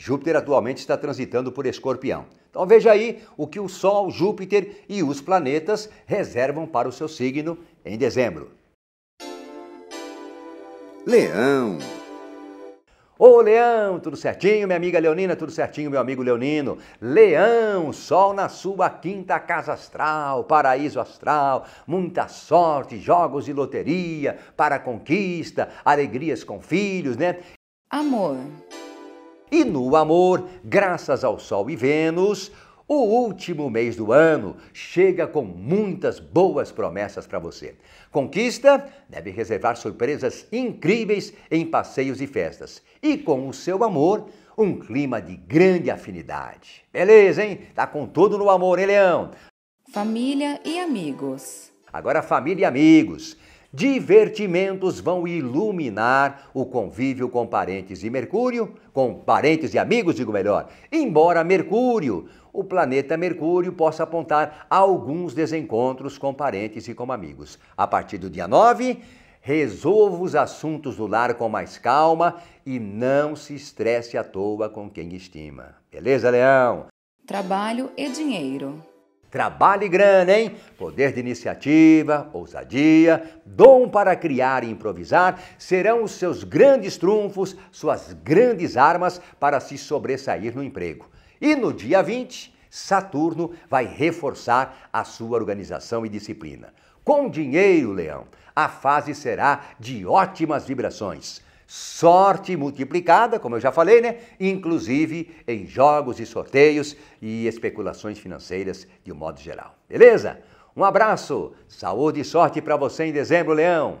Júpiter atualmente está transitando por Escorpião. Então veja aí o que o Sol, Júpiter e os planetas reservam para o seu signo em dezembro. Leão. Ô Leão, tudo certinho? Minha amiga Leonina, tudo certinho, meu amigo Leonino? Leão, sol na sua quinta casa astral, paraíso astral, muita sorte, jogos de loteria, para conquista, alegrias com filhos, né? Amor. E no amor, graças ao Sol e Vênus, o último mês do ano chega com muitas boas promessas para você. Conquista deve reservar surpresas incríveis em passeios e festas. E com o seu amor, um clima de grande afinidade. Beleza, hein? Tá com tudo no amor, hein, Leão? Família e amigos. Agora, família e amigos divertimentos vão iluminar o convívio com parentes e Mercúrio, com parentes e amigos, digo melhor. Embora Mercúrio, o planeta Mercúrio, possa apontar alguns desencontros com parentes e com amigos. A partir do dia 9, resolva os assuntos do lar com mais calma e não se estresse à toa com quem estima. Beleza, Leão? Trabalho e dinheiro. Trabalho e grana, hein? Poder de iniciativa, ousadia, dom para criar e improvisar serão os seus grandes trunfos, suas grandes armas para se sobressair no emprego. E no dia 20, Saturno vai reforçar a sua organização e disciplina. Com dinheiro, Leão, a fase será de ótimas vibrações. Sorte multiplicada, como eu já falei, né? Inclusive em jogos e sorteios e especulações financeiras de um modo geral. Beleza? Um abraço, saúde e sorte para você em dezembro, Leão!